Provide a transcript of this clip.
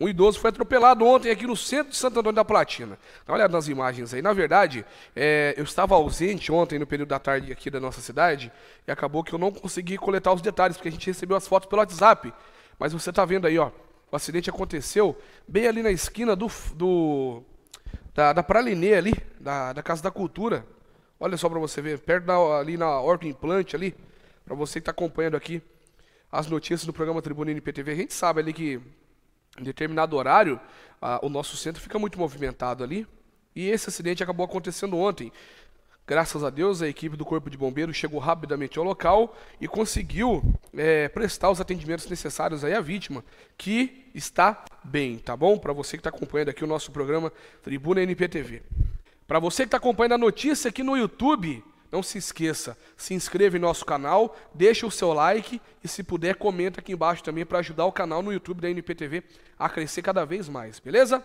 Um idoso foi atropelado ontem aqui no centro de Santo Antônio da Platina. Dá uma olhada nas imagens aí. Na verdade, é, eu estava ausente ontem no período da tarde aqui da nossa cidade e acabou que eu não consegui coletar os detalhes, porque a gente recebeu as fotos pelo WhatsApp. Mas você está vendo aí, ó. O acidente aconteceu bem ali na esquina do, do da, da ali, da, da Casa da Cultura. Olha só para você ver, perto da, ali na Orto Implante ali, para você que está acompanhando aqui as notícias do programa Tribuna NPTV, a gente sabe ali que em determinado horário, a, o nosso centro fica muito movimentado ali. E esse acidente acabou acontecendo ontem. Graças a Deus, a equipe do Corpo de Bombeiros chegou rapidamente ao local e conseguiu é, prestar os atendimentos necessários aí à vítima, que está bem, tá bom? Para você que está acompanhando aqui o nosso programa Tribuna NPTV. Para você que está acompanhando a notícia aqui no YouTube, não se esqueça, se inscreva em nosso canal, deixa o seu like e se puder comenta aqui embaixo também para ajudar o canal no YouTube da NPTV a crescer cada vez mais, beleza?